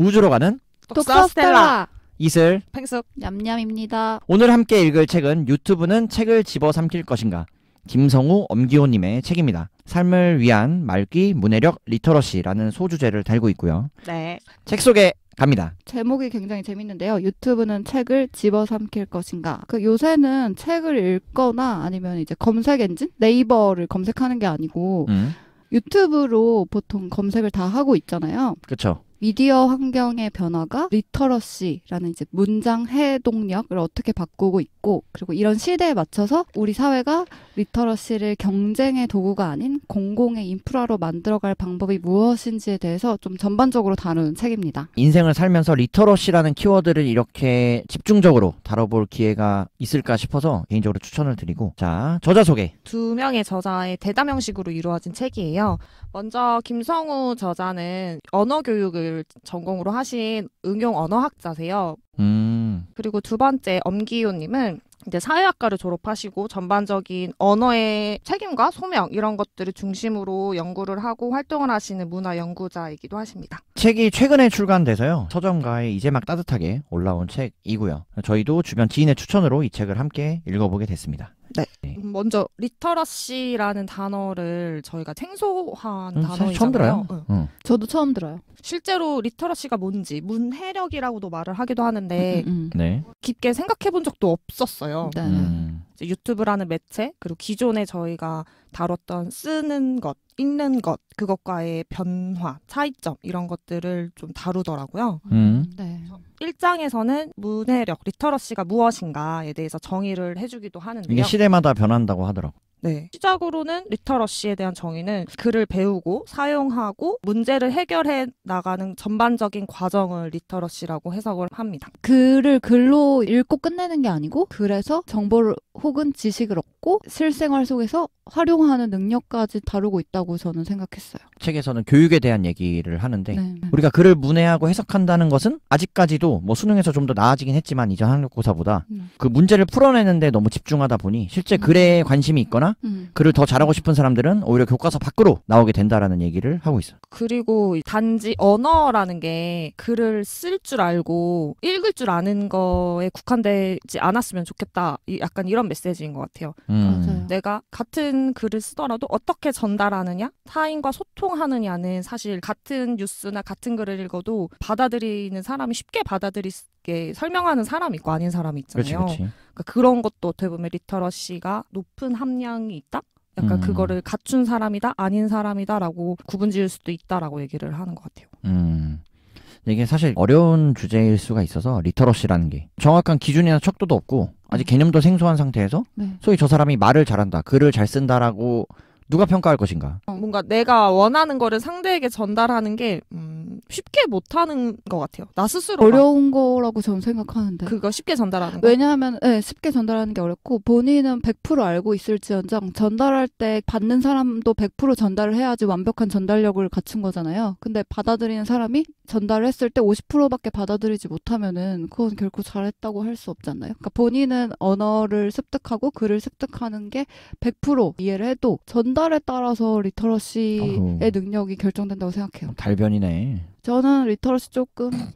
우주로 가는 독서 스텔라 이슬 팽숙 냠냠입니다. 오늘 함께 읽을 책은 유튜브는 책을 집어삼킬 것인가 김성우 엄기호님의 책입니다. 삶을 위한 말귀 문해력 리터러시라는 소주제를 달고 있고요. 네. 책 소개 갑니다. 제목이 굉장히 재밌는데요. 유튜브는 책을 집어삼킬 것인가. 그 요새는 책을 읽거나 아니면 이제 검색 엔진 네이버를 검색하는 게 아니고 음. 유튜브로 보통 검색을 다 하고 있잖아요. 그렇죠. 미디어 환경의 변화가 리터러시라는 이제 문장 해동력을 어떻게 바꾸고 있고 그리고 이런 시대에 맞춰서 우리 사회가 리터러시를 경쟁의 도구가 아닌 공공의 인프라로 만들어갈 방법이 무엇인지에 대해서 좀 전반적으로 다루는 책입니다. 인생을 살면서 리터러시라는 키워드를 이렇게 집중적으로 다뤄볼 기회가 있을까 싶어서 개인적으로 추천을 드리고 자 저자 소개 두 명의 저자의 대담 형식으로 이루어진 책이에요. 먼저 김성우 저자는 언어 교육을 전공으로 하신 응용 언어학자세요. 음. 그리고 두 번째 엄기호님은 이제 사회학과를 졸업하시고 전반적인 언어의 책임과 소명 이런 것들을 중심으로 연구를 하고 활동을 하시는 문화 연구자이기도 하십니다. 책이 최근에 출간돼서요. 서점가에 이제 막 따뜻하게 올라온 책이고요. 저희도 주변 지인의 추천으로 이 책을 함께 읽어보게 됐습니다. 네. 네. 먼저 리터러시라는 단어를 저희가 생소한 음, 단어이잖아요. 처음 들어요. 응. 어. 응. 어. 저도 처음 들어요. 실제로 리터러시가 뭔지 문해력이라고도 말을 하기도 하는데 음, 음. 음. 네. 깊게 생각해 본 적도 없었어요. 네. 음. 유튜브라는 매체 그리고 기존에 저희가 다뤘던 쓰는 것, 읽는 것 그것과의 변화, 차이점 이런 것들을 좀 다루더라고요. 음. 음. 네. 1장에서는 문해력, 리터러시가 무엇인가에 대해서 정의를 해주기도 하는데요. 이게 시대마다 변한다고 하더라고. 네. 시작으로는 리터러시에 대한 정의는 글을 배우고 사용하고 문제를 해결해 나가는 전반적인 과정을 리터러시라고 해석을 합니다. 글을 글로 읽고 끝내는 게 아니고 그래서 정보를 혹은 지식을 얻고 실생활 속에서 활용하는 능력까지 다루고 있다고 저는 생각했어요. 책에서는 교육에 대한 얘기를 하는데 네. 우리가 글을 문해하고 해석한다는 것은 아직까지도 뭐 수능에서 좀 더 나아지긴 했지만 이전 한국고사보다 음. 그 문제를 풀어내는데 너무 집중하다 보니 실제 음. 글에 관심이 있거나 음. 글을 더 잘하고 싶은 사람들은 오히려 교과서 밖으로 나오게 된다라는 얘기를 하고 있어요. 그리고 단지 언어라는 게 글을 쓸 줄 알고 읽을 줄 아는 거에 국한되지 않았으면 좋겠다. 약간 이런 메시지인 것 같아요. 음. 내가 같은 글을 쓰더라도 어떻게 전달하느냐, 타인과 소통하느냐는 사실 같은 뉴스나 같은 글을 읽어도 받아들이는 사람이 쉽게 받아들이게 설명하는 사람이 있고 아닌 사람이 있잖아요. 그치, 그치. 그러니까 그런 것도 어떻게 보면 리터러시가 높은 함량이 있다? 약간 음. 그거를 갖춘 사람이다 아닌 사람이다라고 구분 지을 수도 있다라고 얘기를 하는 것 같아요. 음. 이게 사실 어려운 주제일 수가 있어서 리터러시라는 게 정확한 기준이나 척도도 없고 아직 음. 개념도 생소한 상태에서 네. 소위 저 사람이 말을 잘한다, 글을 잘 쓴다라고 누가 평가할 것인가? 어, 뭔가 내가 원하는 거를 상대에게 전달하는 게 음, 쉽게 못하는 것 같아요. 나 스스로 어려운 거라고 저는 생각하는데 그거 쉽게 전달하는 거 왜냐하면 네, 쉽게 전달하는 게 어렵고 본인은 100% 알고 있을지언정 전달할 때 받는 사람도 100% 전달을 해야지 완벽한 전달력을 갖춘 거잖아요. 근데 받아들이는 사람이 전달을 했을 때 50%밖에 받아들이지 못하면은 그건 결코 잘했다고 할 수 없지 않나요? 그러니까 본인은 언어를 습득하고 글을 습득하는 게 100% 이해를 해도 전달에 따라서 리터러시의 어후. 능력이 결정된다고 생각해요. 달변이네. 저는 리터러시 조금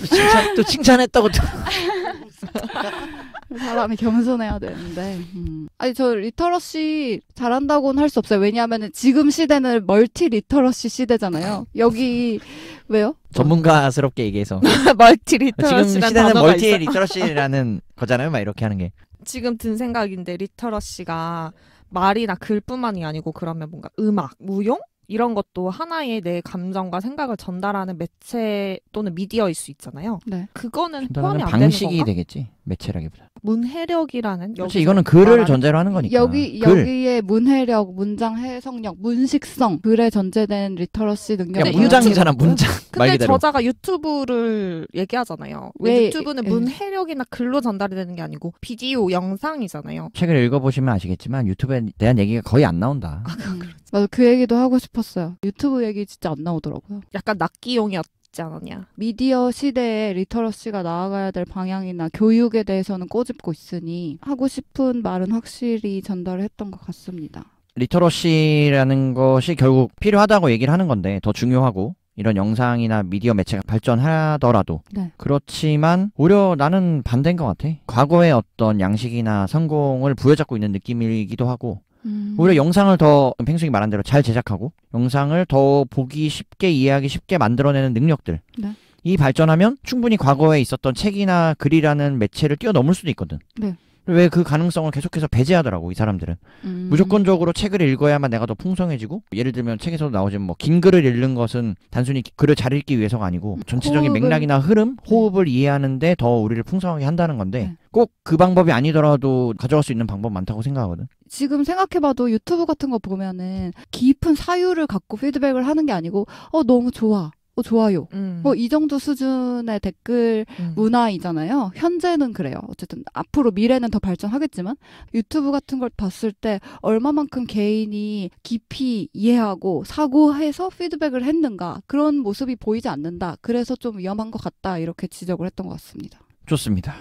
칭찬, 또 칭찬했다고 사람이 겸손해야 되는데 음. 아니 저 리터러시 잘한다고는 할 수 없어요 왜냐하면 지금 시대는 멀티 리터러시 시대잖아요 여기 왜요? 전문가스럽게 얘기해서 멀티 리터러시 지금 시대는 멀티 리터러시라는 거잖아요 막 이렇게 하는 게 지금 든 생각인데 리터러시가 말이나 글뿐만이 아니고 그러면 뭔가 음악, 무용 이런 것도 하나의 내 감정과 생각을 전달하는 매체 또는 미디어일 수 있잖아요. 네. 그거는 포함이 안 되는 방식이 되겠지. 매체라기보다 문해력이라는 그렇지 이거는 글을 전제로 하는 거니까 여기 글. 여기에 문해력, 문장 해석력, 문식성 글에 전제된 리터러시 능력 문장이잖아 문장 근데 그대로. 저자가 유튜브를 얘기하잖아요 왜, 네, 유튜브는 예. 문해력이나 글로 전달이 되는 게 아니고 비디오 영상이잖아요 책을 읽어보시면 아시겠지만 유튜브에 대한 얘기가 거의 안 나온다 아, 음. 맞아 그렇죠. 그 얘기도 하고 싶었어요 유튜브 얘기 진짜 안 나오더라고요 약간 낚기용이었 있지 않았냐. 미디어 시대에 리터러시가 나아가야 될 방향이나 교육에 대해서는 꼬집고 있으니 하고 싶은 말은 확실히 전달을 했던 것 같습니다. 리터러시라는 것이 결국 필요하다고 얘기를 하는 건데 더 중요하고 이런 영상이나 미디어 매체가 발전하더라도 네. 그렇지만 오히려 나는 반대인 것 같아 과거의 어떤 양식이나 성공을 부여잡고 있는 느낌이기도 하고 음. 오히려 영상을 더 팽수이 말한 대로 잘 제작하고 영상을 더 보기 쉽게 이해하기 쉽게 만들어내는 능력들 네. 이 발전하면 충분히 과거에 있었던 책이나 글이라는 매체를 뛰어넘을 수도 있거든. 네. 왜그 가능성을 계속해서 배제하더라고 이 사람들은 음. 무조건적으로 책을 읽어야만 내가 더 풍성해지고 예를 들면 책에서도 나오지만 뭐 긴 글을 읽는 것은 단순히 글을 잘 읽기 위해서가 아니고 음, 전체적인 호흡을. 맥락이나 흐름 네. 호흡을 이해하는데 더 우리를 풍성하게 한다는 건데 네. 꼭그 방법이 아니더라도 가져갈 수 있는 방법 많다고 생각하거든 지금 생각해봐도 유튜브 같은 거 보면은 깊은 사유를 갖고 피드백을 하는 게 아니고 어 너무 좋아 어, 좋아요. 음. 뭐이 정도 수준의 댓글 음. 문화이잖아요. 현재는 그래요. 어쨌든 앞으로 미래는 더 발전하겠지만 유튜브 같은 걸 봤을 때 얼마만큼 개인이 깊이 이해하고 사고해서 피드백을 했는가 그런 모습이 보이지 않는다. 그래서 좀 위험한 것 같다 이렇게 지적을 했던 것 같습니다. 좋습니다.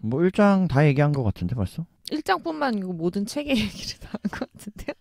뭐 일장 다 얘기한 것 같은데 벌써? 일장뿐만 아니고 모든 책의 얘기를 다 한 것 같은데요.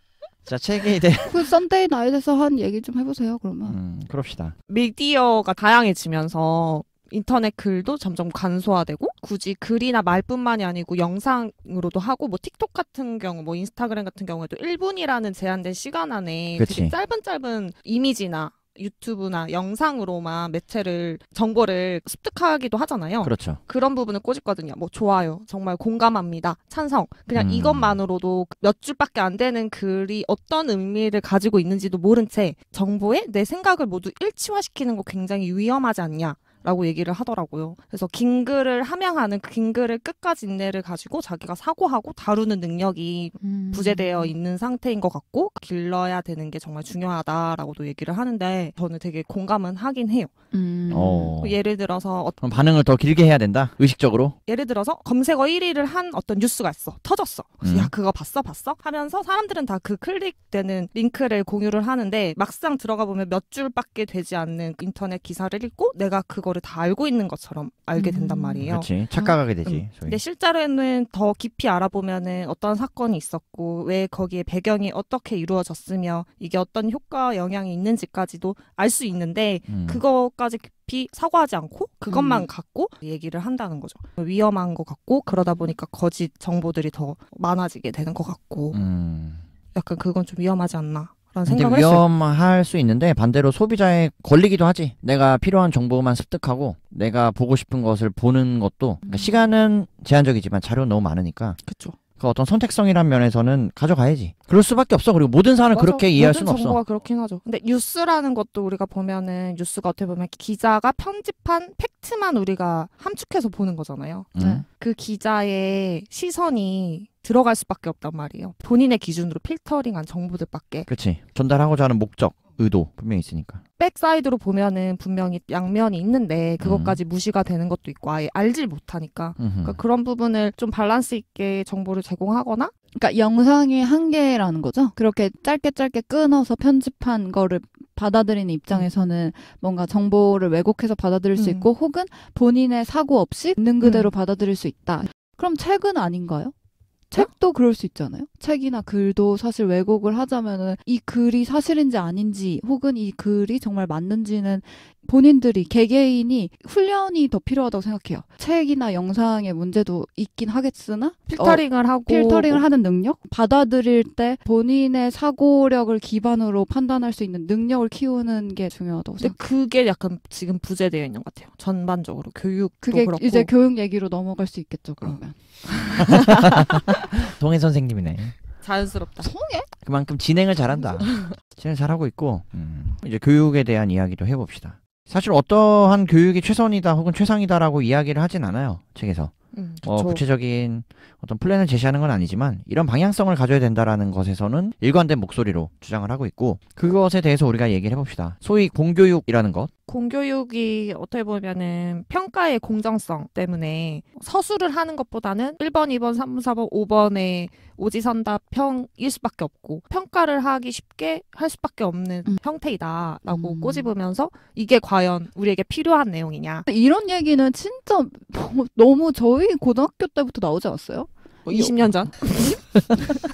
자 책에 대해 그 썬데이 나잇에서 한 얘기 좀 해보세요 그러면 음, 그럽시다 미디어가 다양해지면서 인터넷 글도 점점 간소화되고 굳이 글이나 말뿐만이 아니고 영상으로도 하고 뭐 틱톡 같은 경우 뭐 인스타그램 같은 경우에도 1분이라는 제한된 시간 안에 그치. 되게 짧은 짧은 이미지나 유튜브나 영상으로만 매체를 정보를 습득하기도 하잖아요. 그렇죠. 그런 부분을 꼬집거든요. 뭐 좋아요, 정말 공감합니다, 찬성. 그냥 음. 이것만으로도 몇 줄밖에 안 되는 글이 어떤 의미를 가지고 있는지도 모른 채 정보에 내 생각을 모두 일치화시키는 거 굉장히 위험하지 않냐. 라고 얘기를 하더라고요. 그래서 긴 글을 함양하는 그 긴 글을 끝까지 인내를 가지고 자기가 사고하고 다루는 능력이 음. 부재되어 있는 상태인 것 같고 길러야 되는 게 정말 중요하다라고도 얘기를 하는데 저는 되게 공감은 하긴 해요. 음. 어. 그 예를 들어서 어떤 반응을 더 길게 해야 된다. 의식적으로. 예를 들어서 검색어 1위를 한 어떤 뉴스가 있어. 터졌어. 음. 야 그거 봤어 봤어 하면서 사람들은 다 그 클릭되는 링크를 공유를 하는데 막상 들어가 보면 몇 줄밖에 되지 않는 인터넷 기사를 읽고 내가 그걸 거를 다 알고 있는 것처럼 알게 된단 음. 말이에요. 그렇지. 착각하게 되지. 음. 근데 실제로는 더 깊이 알아보면은 어떤 사건이 있었고 왜 거기에 배경이 어떻게 이루어졌으며 이게 어떤 효과 영향이 있는지까지도 알 수 있는데 음. 그거까지 깊이 사과하지 않고 그것만 음. 갖고 얘기를 한다는 거죠. 위험한 것 같고 그러다 보니까 거짓 정보들이 더 많아지게 되는 것 같고 음. 약간 그건 좀 위험하지 않나 라는 생각을 위험할 했어요. 수 있는데 반대로 소비자의 권리기도 하지. 내가 필요한 정보만 습득하고 내가 보고 싶은 것을 보는 것도 그러니까 음. 시간은 제한적이지만 자료 는 너무 많으니까. 그렇그 어떤 선택성이란 면에서는 가져가야지. 그럴 수밖에 없어. 그리고 모든 사안을 맞아. 그렇게 이해할 수는 없어. 모든 정보가 그렇긴 하죠. 근데 뉴스라는 것도 우리가 보면은 뉴스가 어떻게 보면 기자가 편집한 팩트만 우리가 함축해서 보는 거잖아요. 음. 그 기자의 시선이 들어갈 수밖에 없단 말이에요. 본인의 기준으로 필터링한 정보들밖에. 그렇지. 전달하고자 하는 목적, 의도 분명히 있으니까. 백사이드로 보면은 분명히 양면이 있는데 그것까지 음. 무시가 되는 것도 있고 아예 알질 못하니까 그러니까 그런 부분을 좀 밸런스 있게 정보를 제공하거나 그러니까 영상의 한계라는 거죠. 그렇게 짧게 짧게 끊어서 편집한 거를 받아들이는 음. 입장에서는 음. 뭔가 정보를 왜곡해서 받아들일 수 음. 있고 혹은 본인의 사고 없이 있는 그대로 음. 받아들일 수 있다. 그럼 책은 아닌가요? 네? 책도 그럴 수 있잖아요. 책이나 글도 사실 왜곡을 하자면은 이 글이 사실인지 아닌지 혹은 이 글이 정말 맞는지는 본인들이 개개인이 훈련이 더 필요하다고 생각해요. 책이나 영상의 문제도 있긴 하겠으나 어, 필터링을 어, 하고 필터링을 하는 능력, 받아들일 때 본인의 사고력을 기반으로 판단할 수 있는 능력을 키우는 게 중요하다고 근데 생각해요. 그게 약간 지금 부재되어 있는 것 같아요. 전반적으로 교육도 그게 그렇고 이제 교육 얘기로 넘어갈 수 있겠죠. 그러면 동해 선생님이네. 자연스럽다. 성해? 그만큼 진행을 잘한다. 진행 잘하고 있고 음. 이제 교육에 대한 이야기도 해봅시다. 사실 어떠한 교육이 최선이다 혹은 최상이다라고 이야기를 하진 않아요. 책에서. 음, 어, 구체적인 어떤 플랜을 제시하는 건 아니지만 이런 방향성을 가져야 된다라는 것에서는 일관된 목소리로 주장을 하고 있고 그것에 대해서 우리가 얘기를 해봅시다. 소위 공교육이라는 것. 공교육이 어떻게 보면은 평가의 공정성 때문에 서술을 하는 것보다는 1번, 2번, 3번, 4번, 5번의 오지선다평일 수밖에 없고 평가를 하기 쉽게 할 수밖에 없는 음. 형태이다라고 음. 꼬집으면서 이게 과연 우리에게 필요한 내용이냐. 이런 얘기는 진짜 너무 저희 거의 고등학교 때부터 나오지 않았어요? 20년 어, 전? 예, 어, 그, 그,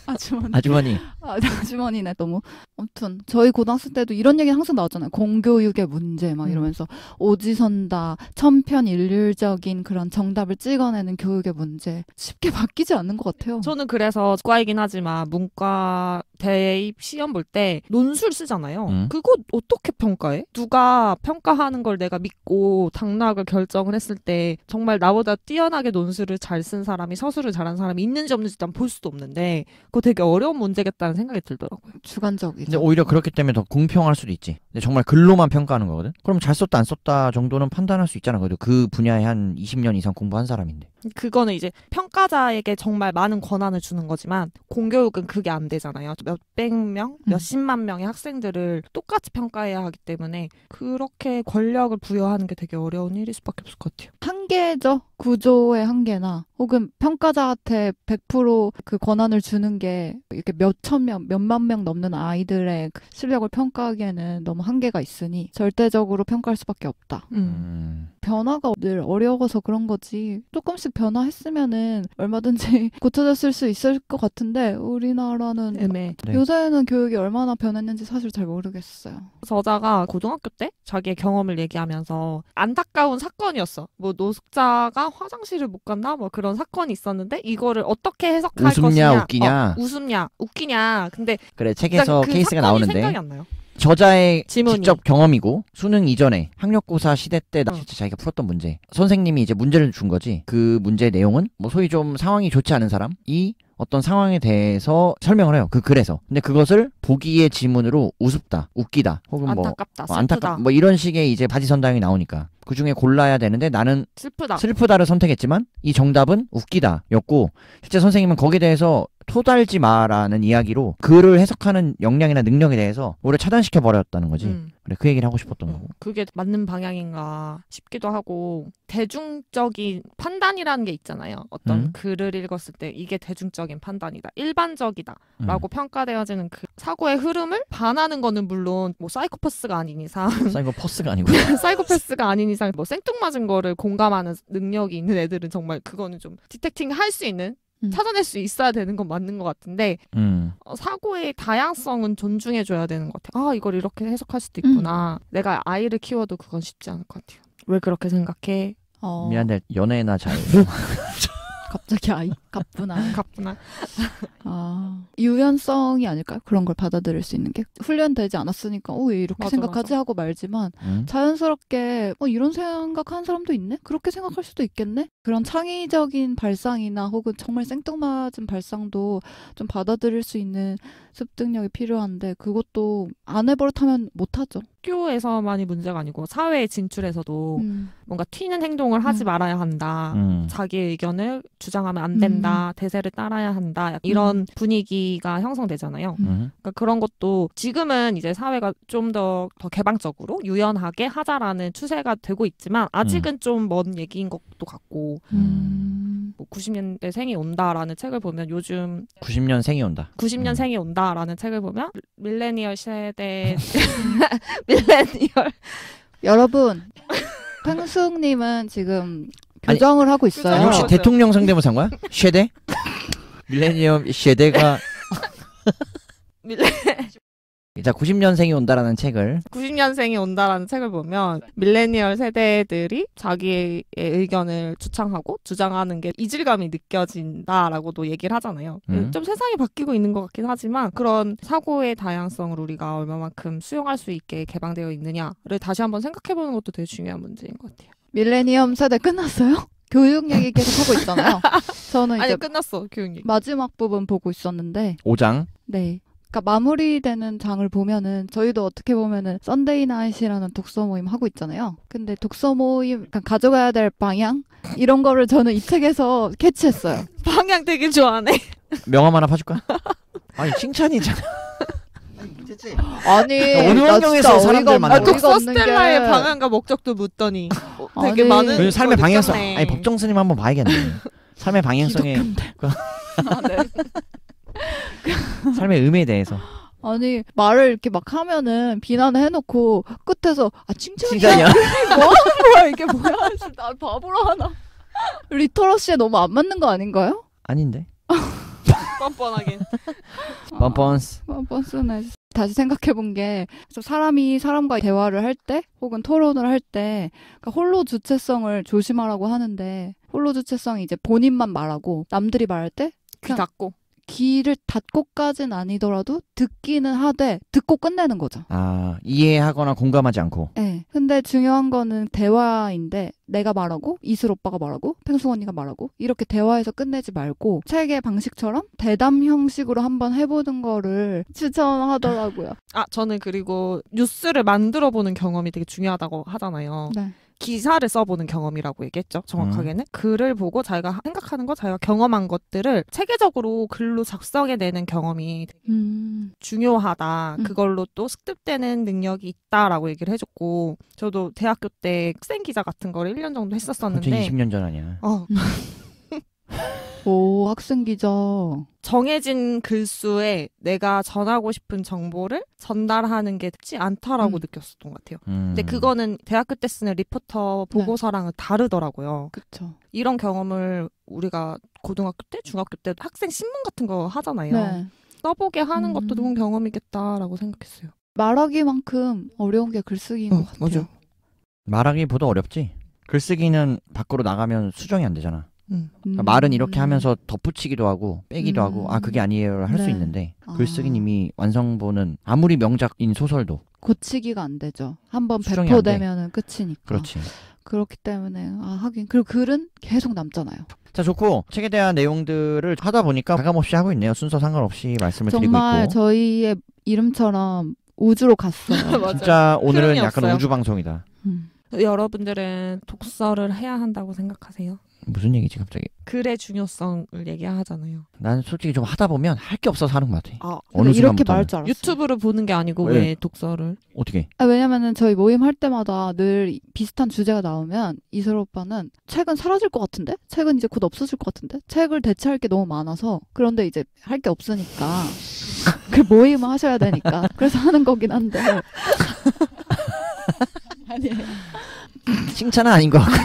아주머니. 아주머니. 아, 네, 아주머니네 너무. 아무튼 저희 고등학생 때도 이런 얘기 항상 나왔잖아요. 공교육의 문제 막 음. 이러면서 오지선다, 천편일률적인 그런 정답을 찍어내는 교육의 문제 쉽게 바뀌지 않는 것 같아요. 저는 그래서 과이긴 하지만 문과 대입 시험 볼 때 논술 쓰잖아요. 음. 그거 어떻게 평가해? 누가 평가하는 걸 내가 믿고 당락을 결정을 했을 때 정말 나보다 뛰어나게 논술을 잘 쓴 사람이 서술을 잘한 사람이 있는지 없는지 일단 볼 수도 없는. 있는데 그거 되게 어려운 문제겠다는 생각이 들더라고요. 주관적이죠. 근데 오히려 그렇기 때문에 더 공평할 수도 있지. 근데 정말 글로만 평가하는 거거든. 그럼 잘 썼다 안 썼다 정도는 판단할 수 있잖아. 그래도 그 분야에 한 20년 이상 공부한 사람인데. 그거는 이제 평가자에게 정말 많은 권한을 주는 거지만 공교육은 그게 안 되잖아요. 몇 백 명, 음. 몇십만 명의 학생들을 똑같이 평가해야 하기 때문에 그렇게 권력을 부여하는 게 되게 어려운 일일 수밖에 없을 것 같아요. 한계죠. 구조의 한계나 혹은 평가자한테 100%그 권한을 주는 게 이렇게 몇천 명, 몇만 명 넘는 아이들의 실력을 평가하기에는 너무 한계가 있으니 절대적으로 평가할 수밖에 없다. 음. 음. 변화가 늘 어려워서 그런 거지 조금씩 변화했으면은 얼마든지 고쳐졌을 수 있을 것 같은데 우리나라는 애매. 네. 네. 요새는 교육이 얼마나 변했는지 사실 잘 모르겠어요. 저자가 고등학교 때 자기의 경험을 얘기하면서 안타까운 사건이었어. 뭐 노숙자가 화장실을 못 갔나 뭐 그런 사건이 있었는데 이거를 어떻게 해석할 웃음냐, 것이냐 웃기냐 어, 웃음냐 웃기냐 근데 그래 책에서 그 케이스가 사건이 나오는데 생각이 안 나요. 저자의 지문이. 직접 경험이고 수능 이전에 학력고사 시대 때 어. 실제 자기가 풀었던 문제 선생님이 이제 문제를 준 거지 그문제 내용은 뭐 소위 좀 상황이 좋지 않은 사람이 어떤 상황에 대해서 설명을 해요. 그 글에서. 근데 그것을 보기의 지문으로 우습다, 웃기다, 혹은 뭐 안타깝다, 뭐, 어, 안타깝, 뭐 이런 식의 이제 바지 선당이 나오니까 그 중에 골라야 되는데 나는 슬프다. 슬프다를 선택했지만 이 정답은 웃기다였고 실제 선생님은 거기에 대해서 토달지 마라는 이야기로 글을 해석하는 역량이나 능력에 대해서 오히려 차단시켜 버렸다는 거지. 음. 그래 그 얘기를 하고 싶었던 어, 거고. 그게 맞는 방향인가 싶기도 하고 대중적인 판단이라는 게 있잖아요. 어떤 음. 글을 읽었을 때 이게 대중적인 판단이다, 일반적이다라고 음. 평가되어지는 그 사고의 흐름을 반하는 거는 물론 뭐 사이코패스가 아닌 이상 사이코패스가 아니고 사이코패스가 아닌 이상 뭐 생뚱맞은 거를 공감하는 능력이 있는 애들은 정말 그거는 좀 디텍팅 할 수 있는 음. 찾아낼 수 있어야 되는 건 맞는 것 같은데 음. 어, 사고의 다양성은 존중해줘야 되는 것 같아요. 아 이걸 이렇게 해석할 수도 음. 있구나. 음. 내가 아이를 키워도 그건 쉽지 않을 것 같아요. 왜 그렇게 생각해? 어... 어. 미안해 연애나 잘. 뭐, 갑자기 아이 갑분아 갑분아 아 유연성이 아닐까 그런 걸 받아들일 수 있는 게 훈련되지 않았으니까 어왜 이렇게 맞아, 생각하지 맞아. 하고 말지만 음? 자연스럽게 어 이런 생각하는 사람도 있네 그렇게 생각할 수도 있겠네 그런 창의적인 발상이나 혹은 정말 생뚱맞은 발상도 좀 받아들일 수 있는 습득력이 필요한데 그것도 안 해버릇하면 못하죠. 학교에서 만이 문제가 아니고 사회진출에서도 음. 뭔가 튀는 행동을 하지 음. 말아야 한다. 음. 자기 의견을 주장하면 안 된다. 음. 대세를 따라야 한다. 이런 음. 분위기가 형성되잖아요. 음. 그러니까 그런 것도 지금은 이제 사회가 좀 더 더 개방적으로 유연하게 하자라는 추세가 되고 있지만 아직은 좀 먼 얘기인 것도 같고 음. 뭐 90년대 생이 온다라는 책을 보면 요즘 90년 생이 온다. 90년 음. 생이 온다라는 책을 보면 밀레니얼 세대 밀레니얼 여러분 팽숙님은 지금 교정을 아니, 하고 있어요. 아니, 혹시 대통령 성대모사인 거야? 세대 밀레니엄 세대가 밀레 자, 90년생이 온다라는 책을 90년생이 온다라는 책을 보면 밀레니얼 세대들이 자기의 의견을 주창하고 주장하는 게 이질감이 느껴진다라고도 얘기를 하잖아요. 그 음. 좀 세상이 바뀌고 있는 것 같긴 하지만 그런 사고의 다양성을 우리가 얼마만큼 수용할 수 있게 개방되어 있느냐를 다시 한번 생각해보는 것도 되게 중요한 문제인 것 같아요. 밀레니엄 세대 끝났어요? 교육 얘기 계속 하고 있잖아요. 저는 이제 아니 끝났어 교육 얘기. 마지막 부분 보고 있었는데 5장. 네. 그러니까 마무리되는 장을 보면은 저희도 어떻게 보면은 썬데이 나잇이라는 독서 모임 하고 있잖아요. 근데 독서 모임 그러니까 가져가야 될 방향 이런 거를 저는 이 책에서 캐치했어요. 방향 되게 좋아하네. 명함 하나 파줄까? 아니 칭찬이잖아. 아니 그러니까 어느 환경에서 사람들 만나 아, 독서 스텔라의 게... 방향과 목적도 묻더니 되게 아니, 많은 삶의 방향성 아니 법정 스님 한번 봐야겠네 삶의 방향성에 그 아, 네. 삶의 의미에 대해서. 아니 말을 이렇게 막 하면은 비난을 해놓고 끝에서 아 칭찬이야? 뭐 하는 거야 이게 뭐야? 나 바보로 하나? 리터러시에 너무 안 맞는 거 아닌가요? 아닌데. 뻔뻔하긴. 뻔뻔스. 아, 뻔뻔스네. 다시 생각해본 게 사람이 사람과 대화를 할 때 혹은 토론을 할때 그러니까 홀로 주체성을 조심하라고 하는데 홀로 주체성이 이제 본인만 말하고 남들이 말할 때귀 닫고 귀를 닫고까지는 아니더라도 듣기는 하되 듣고 끝내는 거죠. 아 이해하거나 공감하지 않고. 네. 근데 중요한 거는 대화인데 내가 말하고 이슬 오빠가 말하고 팽수 언니가 말하고 이렇게 대화해서 끝내지 말고 책의 방식처럼 대담 형식으로 한번 해보는 거를 추천하더라고요. 아 저는 그리고 뉴스를 만들어 보는 경험이 되게 중요하다고 하잖아요. 네. 기사를 써보는 경험이라고 얘기했죠. 정확하게는. 음. 글을 보고 자기가 생각하는 것, 자기가 경험한 것들을 체계적으로 글로 작성해내는 경험이 음. 중요하다. 음. 그걸로 또 습득되는 능력이 있다라고 얘기를 해줬고, 저도 대학교 때 학생 기자 같은 거를 1년 정도 했었었는데. 20년 전 아니야. 어. 음. 오, 학생 기자. 정해진 글수에 내가 전하고 싶은 정보를 전달하는 게 쉽지 않다라고 음. 느꼈었던 것 같아요. 음. 근데 그거는 대학교 때 쓰는 리포터 보고서랑은 네. 다르더라고요. 그렇죠. 이런 경험을 우리가 고등학교 때, 중학교 때 학생 신문 같은 거 하잖아요. 네. 써보게 하는 음. 것도 좋은 경험이겠다라고 생각했어요. 말하기만큼 어려운 게 글쓰기인 어, 것 같아요. 맞아. 말하기보다 어렵지. 글쓰기는 밖으로 나가면 수정이 안 되잖아. 음. 그 말은 이렇게 음. 하면서 덧붙이기도 하고 빼기도 음. 하고 아 그게 음. 아니에요 할수 네. 있는데 아. 글쓰기님이 완성본은 아무리 명작인 소설도 고치기가 안 되죠. 한번 배포되면은 끝이니까. 그렇지. 그렇기 때문에 아 하긴 그리고 글은 계속 남잖아요. 자 좋고 책에 대한 내용들을 하다 보니까 가감없이 하고 있네요. 순서 상관없이 말씀을 드리고 있고. 정말 저희의 이름처럼 우주로 갔어요. 진짜 오늘은 약간 우주 방송이다. 음. 여러분들은 독서를 해야 한다고 생각하세요? 무슨 얘기지 갑자기? 글의 중요성을 얘기하잖아요. 나 솔직히 좀 하다 보면 할 게 없어서 하는 것 같아. 아, 어느 이렇게 말할 줄 알았어. 유튜브를 보는 게 아니고 왜, 왜 독서를? 어떻게? 아, 왜냐면은 저희 모임 할 때마다 늘 비슷한 주제가 나오면 이슬 오빠는 책은 사라질 것 같은데? 책은 이제 곧 없어질 것 같은데? 책을 대체할 게 너무 많아서 그런데 이제 할 게 없으니까 그 모임을 하셔야 되니까 그래서 하는 거긴 한데 아니에요. 칭찬은 아닌 것 같고.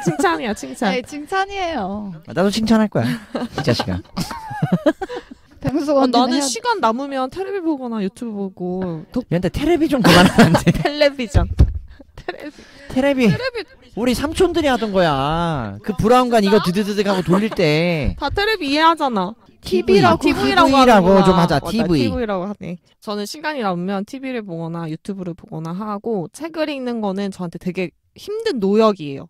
칭찬이야, 칭찬. 네, 칭찬이에요. 아, 나도 칭찬할 거야. 이 자식아. 아, 뱅수건 나 시간 남으면 텔레비 보거나 유튜브 보고 독 얘한테 테레비 좀 그만하면 돼. 텔레비전. 텔레비. 텔레비 우리 삼촌들이 하던 거야. 그 브라운관 이거 드드드드 하고 돌릴 때. 다 텔레비 이해하잖아. TV라고 TV라고 하는구나. 좀 하자. 맞 TV. TV라고 하네. 저는 시간이 남으면 TV를 보거나 유튜브를 보거나 하고 책을 읽는 거는 저한테 되게 힘든 노역이에요.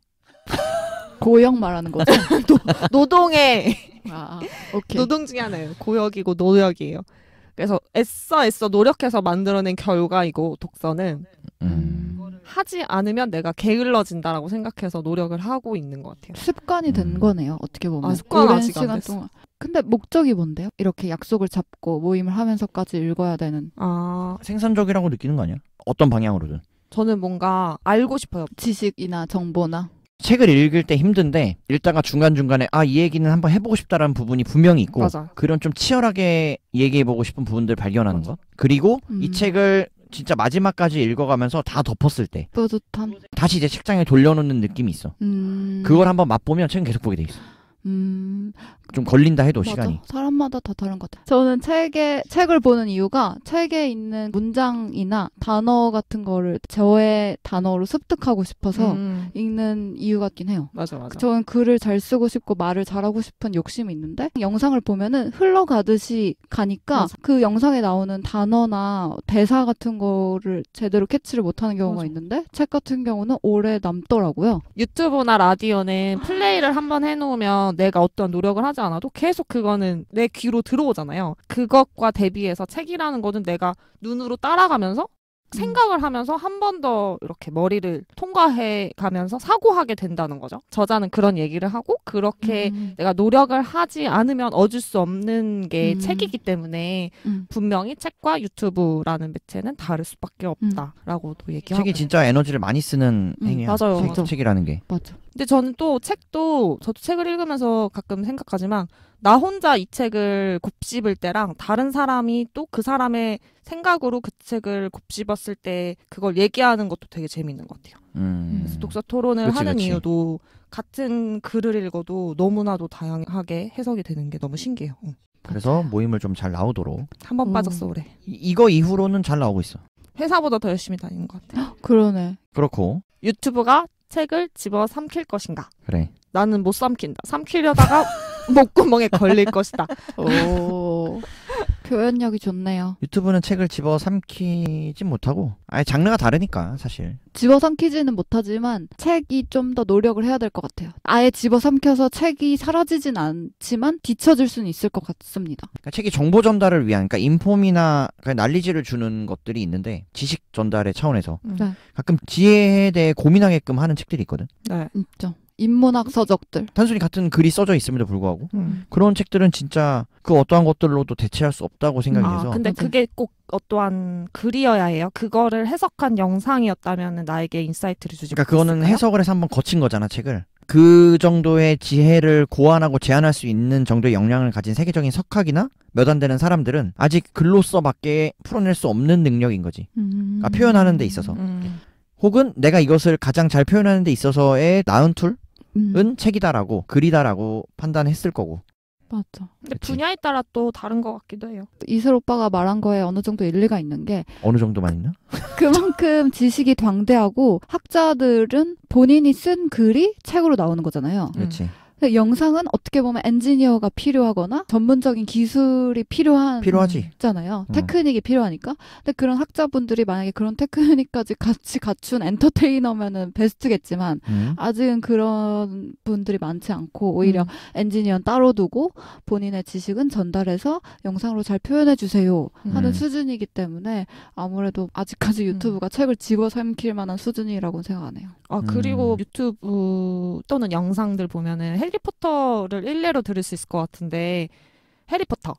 고역 말하는 거죠. 노, 동의 아, 아 노동 중에 하나예요. 고역이고 노역이에요. 그래서 애써 애써 노력해서 만들어낸 결과이고 독서는 음. 하지 않으면 내가 게을러진다라고 생각해서 노력을 하고 있는 것 같아요. 습관이 된 음. 거네요. 어떻게 보면 아, 습관 오랜 시간 동안. 근데 목적이 뭔데요? 이렇게 약속을 잡고 모임을 하면서까지 읽어야 되는. 아 생산적이라고 느끼는 거 아니야? 어떤 방향으로든. 저는 뭔가 알고 싶어요. 지식이나 정보나 책을 읽을 때 힘든데 읽다가 중간중간에 아 이 얘기는 한번 해보고 싶다라는 부분이 분명히 있고 맞아. 그런 좀 치열하게 얘기해보고 싶은 부분들 발견하는 것 그리고 음. 이 책을 진짜 마지막까지 읽어가면서 다 덮었을 때 뿌듯한 다시 이제 책장에 돌려놓는 느낌이 있어 음. 그걸 한번 맛보면 책은 계속 보게 돼 있어 음, 좀 걸린다 해도 맞아. 시간이 사람마다 다 다른 것 같아요. 저는 책에 책을 보는 이유가 책에 있는 문장이나 단어 같은 거를 저의 단어로 습득하고 싶어서 음. 읽는 이유 같긴 해요. 맞아 맞아. 저는 글을 잘 쓰고 싶고 말을 잘하고 싶은 욕심이 있는데 영상을 보면은 흘러가듯이 가니까 맞아. 그 영상에 나오는 단어나 대사 같은 거를 제대로 캐치를 못하는 경우가 맞아. 있는데 책 같은 경우는 오래 남더라고요. 유튜브나 라디오는 플레이를 한번 해놓으면 내가 어떤 노력을 하지 하지 않아도 계속 그거는 내 귀로 들어오잖아요. 그것과 대비해서 책이라는 거는 내가 눈으로 따라가면서 음. 생각을 하면서 한 번 더 이렇게 머리를 통과해 가면서 사고하게 된다는 거죠. 저자는 그런 얘기를 하고 그렇게 음. 내가 노력을 하지 않으면 얻을 수 없는 게 음. 책이기 때문에 음. 분명히 책과 유튜브라는 매체는 다를 수밖에 음. 없다라고도 얘기하고 책이 진짜 에너지를 많이 쓰는 음, 행위야. 맞아요. 책, 책이라는 게. 맞아. 근데 저는 또 책도 저도 책을 읽으면서 가끔 생각하지만 나 혼자 이 책을 곱씹을 때랑 다른 사람이 또 그 사람의 생각으로 그 책을 곱씹었을 때 그걸 얘기하는 것도 되게 재밌는 것 같아요. 음. 그래서 독서 토론을 그치, 하는 그치. 이유도 같은 글을 읽어도 너무나도 다양하게 해석이 되는 게 너무 신기해요. 그래서 모임을 좀 잘 나오도록 한번 음. 빠졌어 그래. 이, 거 이후로는 잘 나오고 있어. 회사보다 더 열심히 다니는 것 같아. 그러네. 그렇고 유튜브가 책을 집어 삼킬 것인가? 그래. 나는 못 삼킨다. 삼키려다가 목구멍에 걸릴 것이다. 오. 표현력이 좋네요. 유튜브는 책을 집어 삼키지 못하고 아예 장르가 다르니까 사실. 집어 삼키지는 못하지만 책이 좀 더 노력을 해야 될 것 같아요. 아예 집어 삼켜서 책이 사라지진 않지만 뒤처질 수는 있을 것 같습니다. 그러니까 책이 정보 전달을 위한 그러니까 인폼이나 그러니까 난리지를 주는 것들이 있는데 지식 전달의 차원에서 음. 네. 가끔 지혜에 대해 고민하게끔 하는 책들이 있거든. 네. 있죠. 인문학 서적들. 단순히 같은 글이 써져 있음에도 불구하고 음. 그런 책들은 진짜 그 어떠한 것들로도 대체할 수 없다고 아, 생각이 아, 돼서. 근데 그게 꼭 어떠한 글이어야 해요. 그거를 해석한 영상이었다면 나에게 인사이트를 주지. 그러니까 그거는 해석을 해서 한번 거친 거잖아 책을. 그 정도의 지혜를 고안하고 제한할 수 있는 정도의 역량을 가진 세계적인 석학이나 몇 안 되는 사람들은 아직 글로써밖에 풀어낼 수 없는 능력인 거지. 그러니까 음. 그러니까 표현하는 데 있어서. 음. 혹은 내가 이것을 가장 잘 표현하는 데 있어서의 나은 툴 음. 책이다라고 글이다라고 판단했을 거고. 맞아. 근데 그치? 분야에 따라 또 다른 것 같기도 해요. 이슬 오빠가 말한 거에 어느 정도 일리가 있는 게 어느 정도만 있나? 그만큼 지식이 광대하고 학자들은 본인이 쓴 글이 책으로 나오는 거잖아요. 그렇지. 음. 영상은 어떻게 보면 엔지니어가 필요하거나 전문적인 기술이 필요한 필요하지. 잖아요. 음. 테크닉이 필요하니까. 근데 그런 학자분들이 만약에 그런 테크닉까지 같이 갖춘 엔터테이너면은 베스트겠지만 음. 아직은 그런 분들이 많지 않고 오히려 음. 엔지니어는 따로 두고 본인의 지식은 전달해서 영상으로 잘 표현해 주세요 하는 음. 수준이기 때문에 아무래도 아직까지 음. 유튜브가 책을 집어삼킬 만한 수준이라고 생각안해요아 그리고 음. 유튜브 또는 영상들 보면은 해리포터를 일례로 들을 수 있을 것 같은데 해리포터.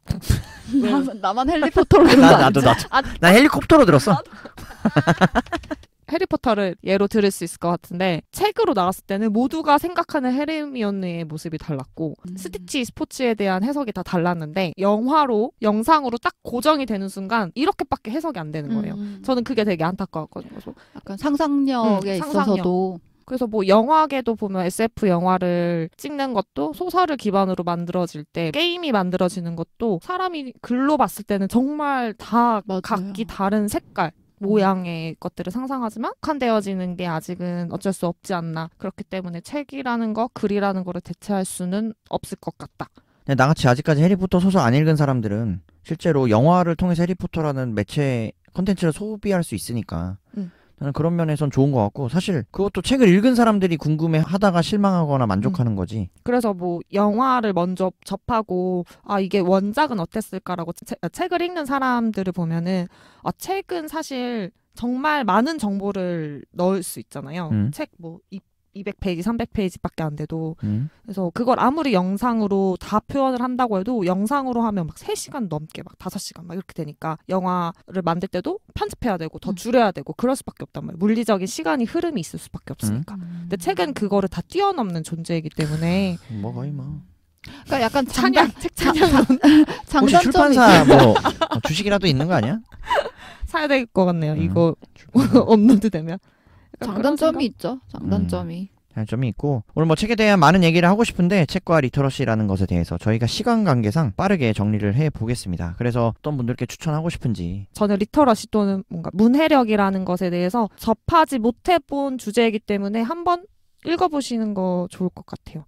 네. 나만 헬리포터로 나, 나도 나도. 아, 나 헬리콥터로 들었어. 해리포터를 예로 들을 수 있을 것 같은데 책으로 나왔을 때는 모두가 생각하는 헤르미온느의 모습이 달랐고 음. 스티치 스포츠에 대한 해석이 다 달랐는데 영화로 영상으로 딱 고정이 되는 순간 이렇게밖에 해석이 안 되는 거예요. 음. 저는 그게 되게 안타까웠거든요. 약간 상상력에 음, 있어서도 그래서 뭐 영화계도 보면 SF 영화를 찍는 것도 소설을 기반으로 만들어질 때 게임이 만들어지는 것도 사람이 글로 봤을 때는 정말 다 맞아요. 각기 다른 색깔 음. 모양의 것들을 상상하지만 국한되어지는 게 아직은 어쩔 수 없지 않나 그렇기 때문에 책이라는 거 글이라는 거를 대체할 수는 없을 것 같다 네, 나같이 아직까지 해리포터 소설 안 읽은 사람들은 실제로 영화를 통해 해리포터라는 매체 컨텐츠를 소비할 수 있으니까 음. 저는 그런 면에선 좋은 것 같고 사실 그것도 책을 읽은 사람들이 궁금해하다가 실망하거나 만족하는 음. 거지. 그래서 뭐 영화를 먼저 접하고 아 이게 원작은 어땠을까라고 책, 아, 책을 읽는 사람들을 보면은 아 책은 사실 정말 많은 정보를 넣을 수 있잖아요. 음. 책뭐 200페이지, 300페이지밖에 안 돼도 음. 그래서 그걸 아무리 영상으로 다 표현을 한다고 해도 영상으로 하면 막 3시간 넘게 막 5시간 막 이렇게 되니까 영화를 만들 때도 편집해야 되고 더 음. 줄여야 되고 그럴 수밖에 없단 말이에요. 물리적인 시간이 흐름이 있을 수밖에 없으니까. 음. 근데 책은 그거를 다 뛰어넘는 존재이기 때문에 아, 뭐 거의 뭐 그러니까 약간 장단 책 장단 장단점이 출판사 뭐 아, 주식이라도 있는 거 아니야? 사야 될 것 같네요. 음. 이거 업로드 되면. 그러니까 장단점이 있죠. 음. 장단점이. 음. 장점이 있고 오늘 뭐 책에 대한 많은 얘기를 하고 싶은데 책과 리터러시라는 것에 대해서 저희가 시간 관계상 빠르게 정리를 해 보겠습니다. 그래서 어떤 분들께 추천하고 싶은지 저는 리터러시 또는 뭔가 문해력이라는 것에 대해서 접하지 못해본 주제이기 때문에 한번 읽어보시는 거 좋을 것 같아요.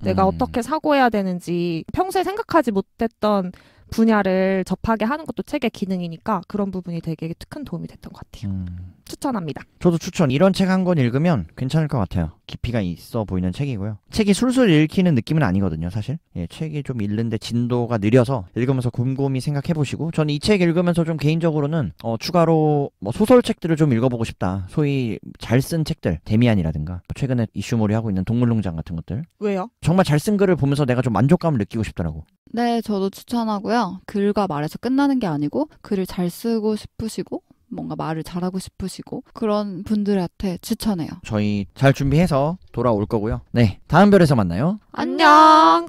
내가 음. 어떻게 사고해야 되는지 평소에 생각하지 못했던 분야를 접하게 하는 것도 책의 기능이니까 그런 부분이 되게 큰 도움이 됐던 것 같아요. 음. 추천합니다. 저도 추천. 이런 책 한 권 읽으면 괜찮을 것 같아요. 깊이가 있어 보이는 책이고요. 책이 술술 읽히는 느낌은 아니거든요, 사실. 예, 책이 좀 읽는데 진도가 느려서 읽으면서 곰곰이 생각해 보시고 저는 이 책 읽으면서 좀 개인적으로는 어, 추가로 뭐 소설책들을 좀 읽어보고 싶다. 소위 잘 쓴 책들, 데미안이라든가 뭐 최근에 이슈몰이 하고 있는 동물농장 같은 것들. 왜요? 정말 잘 쓴 글을 보면서 내가 좀 만족감을 느끼고 싶더라고. 네, 저도 추천하고요. 글과 말에서 끝나는 게 아니고 글을 잘 쓰고 싶으시고 뭔가 말을 잘하고 싶으시고 그런 분들한테 추천해요. 저희 잘 준비해서 돌아올 거고요. 네, 다음 별에서 만나요. 안녕.